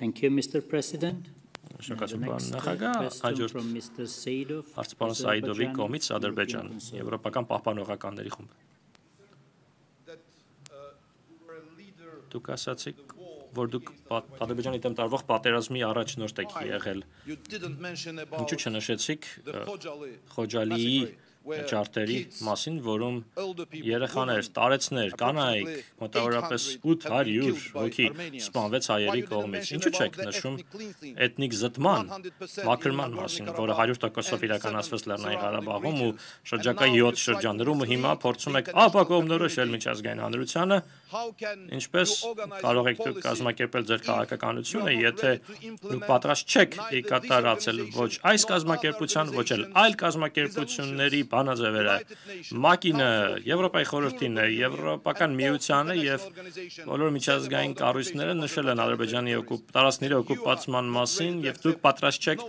Thank you, Mr. President. Շնորհակալություն պարոն նախագահ, հաջորդ արտպարոն Սայիդովի կողմից Ադրբեջան, Եվրոպական պահպանողականների խումբ։ uh, Դուք ասացիք, որ դուք Ադրբեջանի դեմ տարվող պատերազմի առաջնորդ եք եղել։ Ինչու չնշեցիք uh, Խոջալիի ճարտերի մասին, որում երեխաներ, տարեցներ, կանայք, մոտավորապես 800 հոգի սպանվեց հայերի կողմից։ Ինչու չեք նշում էթնիկ զտման, մաքրման մասին, որը 100%-ով իրականացվեց Լեռնային Ղարաբաղում ու շրջակա 7 շրջաններում ու հիմա փորձում եք ապա կողմնորոշել միջազգային հանրությանը, ինչպես կարող եք դուք կազմակերպել ձեր քաղաքականությունը, եթե դուք պատրաստ չեք եկատարացել ոչ այս կազմակերպության, ոչ էլ այլ կազմակերպությունների բանաձևերը, ՄԱԿ-ին, Եվրոպայի խորհրդին, Եվրոպական միությանը եւ բոլոր միջազգային կառույցները նշել են Ադրբեջանի տարածքների օկուպացման մասին եւ դուք պատրաստ չեք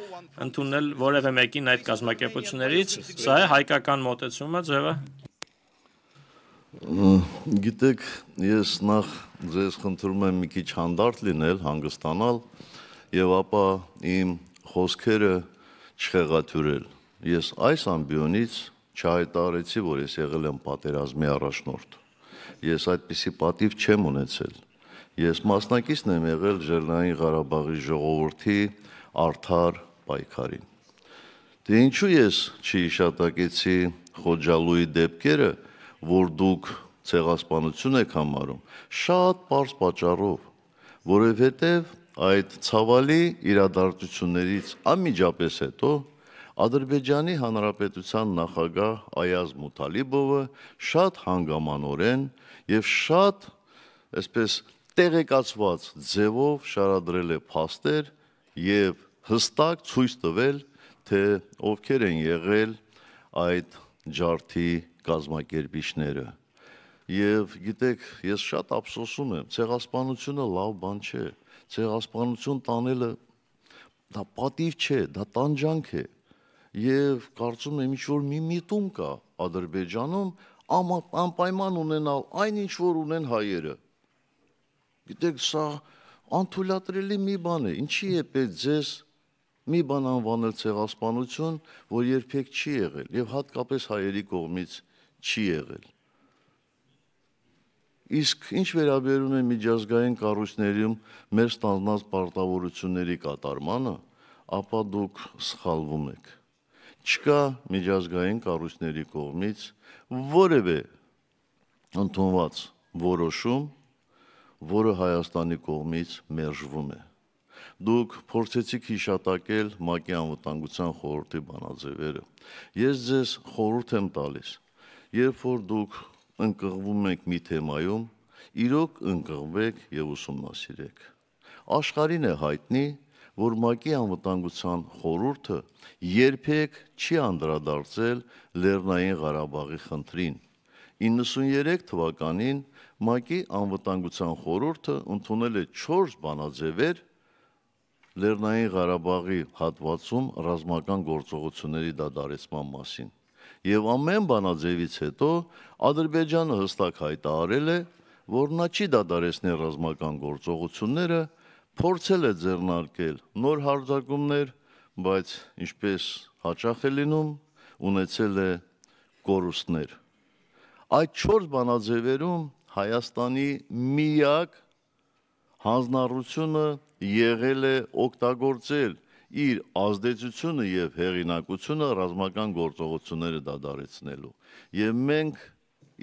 ընդունել որևէ մեկին այդ կազմակերպություններից, սա է հայկական մոտեցումը ձևը։ Գիտեք, ես նախ ձեզ խնդրում եմ մի քիչ հանդարտ լինել, հանգստանալ եւ ապա իմ խոսքերը չխեղաթյուրել։ Ես այս ամբիոնից չհայտարարեցի, որ ես եղել եմ պատերազմի առաջնորդ։ Ես այդպիսի պատիվ չեմ ունեցել։ Ես մասնակիցն եմ եղել Ժերնային Ղարաբաղի ժողովրդի արդար պայքարին։ Դե ինչու ես չհիշատակեցի Խոջալույի դեպքերը, որ դուք ցեղասպանություն եք համարում։ Շատ པարզ պատճառով, որովհետև այդ ցավալի իրադարձություններից անմիջապես հետո Ադրբեջանի Հանրապետության նախագահ Այազ Մութալիբովը շատ հանգամանորեն եւ շատ այսպես տեղեկացված ձևով շարադրել է փաստեր եւ հստակ ցույց տվել, թե ովքեր են եղել այդ ջարդի կազմակերպիչները։ Եվ գիտեք, ես շատ ափսոսում եմ, ցեղասպանությունը լավ բան չէ։ Ցեղասպանություն տանելը դա պատիվ չէ, դա տանջանք է։ դա եւ կարծում եմ ինչ որ մի միտում կա Ադրբեջանում անպայման ունենալ այն ինչ որ ունեն հայերը։ Գիտեք, սա անթույլատրելի մի բան է։ Ինչի է պետք ձեզ մի բան անվանել ցեղասպանություն, որ երբեք չի եղել եւ հատկապես հայերի կողմից չի եղել։ Իսկ ինչ վերաբերում է միջազգային կառույցներում մեր ստանձնած պարտավորությունների կատարմանը, ապա դուք սխալվում եք չկա միջազգային կառույցների կողմից որևէ ընդունված որոշում, որը Հայաստանի կողմից մերժվում է։ Դուք փորձեցիք հիշատակել ՄԱԿ-ի անվտանգության խորհրդի բանաձևերը։ Ես ձեզ խորհուրդ եմ տալիս, երբ որ դուք ընկղվում եք մի թեմայում, իրոք ընկղվեք եւ ուսումնասիրեք։ Աշխարհին է հայտնի, որ ՄԱԿ-ի անվտանգության խորհուրդը երբեք չի անդրադարձել Լեռնային Ղարաբաղի խնդրին։ 93 թվականին ՄԱԿ-ի անվտանգության խորհուրդը ընդունել է 4 բանաձևեր Լեռնային Ղարաբաղի հատվածում ռազմական գործողությունների դադարեցման մասին։ Եվ ամեն բանաձևից հետո Ադրբեջանը հստակ հայտարարել է, որ նա չի դադարեցնել ռազմական գործողությունները, փորձել է ձեռնարկել նոր հարձակումներ, բայց ինչպես հաճախ է լինում, ունեցել է կորուստներ։ Այդ 4 բանաձևերում Հայաստանի միակ հանձնառությունը եղել է օգտագործել իր ազդեցությունը եւ հեղինակությունը ռազմական գործողությունները դադարեցնելու։ Եվ մենք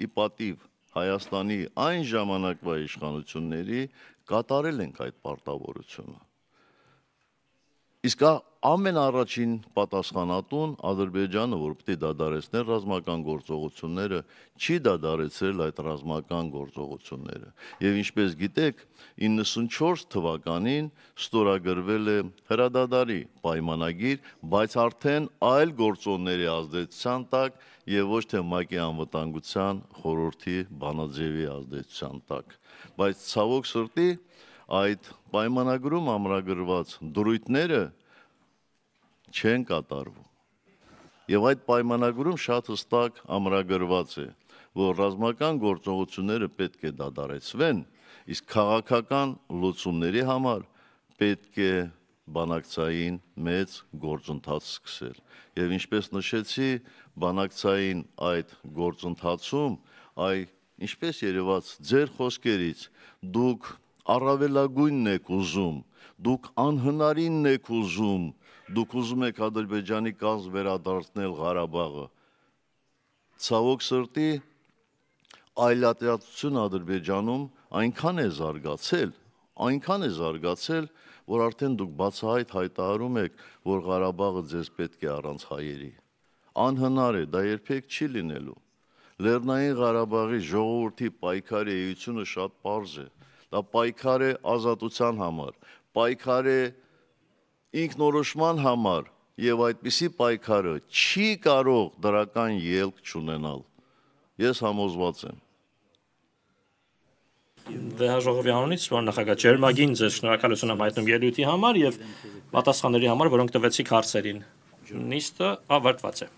ի պատիվ Հայաստանի այն ժամանակվա իշխանությունների կատարել ենք այդ պարտավորությունը։ Իսկ ամենաառաջին պատասխանատուն Ադրբեջանը, որ պետք է դադարեցներ ռազմական գործողությունները, չի դադարեցրել այդ ռազմական գործողությունները։ Եվ ինչպես գիտեք, 94 թվականին ստորագրվել է հրադադարի պայմանագիր, բայց արդեն այլ գործոնների ազդեցության տակ եւ ոչ թե ՄԱԿ-ի անվտանգության խորհրդի բանաձևի ազդեցության տակ։ Բայց ցավոք սրտի այդ պայմանագրում ամրագրված դրույթները չեն կատարվում։ Եվ այդ պայմանագրում շատ հստակ ամրագրված է, որ ռազմական գործողությունները պետք է դադարեցվեն, իսկ քաղաքական լուծումների համար պետք է բանակցային մեծ գործընթաց սկսել։ Եվ ինչպես նշեցի, բանակցային այդ գործընթացում, այ ինչպես երևաց ձեր խոսքերից, դուք առավելագույնն եք ուզում, դուք անհնարինն եք ուզում, դուք ուզում եք Ադրբեջանի կազմ վերադարձնել Ղարաբաղը։ Ցավոք սրտի այլատյացություն Ադրբեջանում այնքան է զարգացել, այնքան է զարգացել, որ արդեն դուք բացահայտ հայտարարում եք, որ Ղարաբաղը ձեզ պետք է առանց հայերի։ Անհնար է, դա երբեք չի լինելու։ Լեռնային Ղարաբաղի ժողովրդի պայքարի էությունը շատ པարզ է։ Դա պայքար է ազատության համար, պայքար է ինքնորոշման համար եւ այդպիսի պայքարը չի կարող դրական ելք չունենալ։ Ես համոզված եմ։ Դեհաժողովի անունից սուր նախագահ Ջերմագին ձեզ շնորհակալություն եմ հայտնում ելույթի համար եւ պատասխանների համար, որոնք տվեցիք հարցերին։ Նիստը ավարտված է։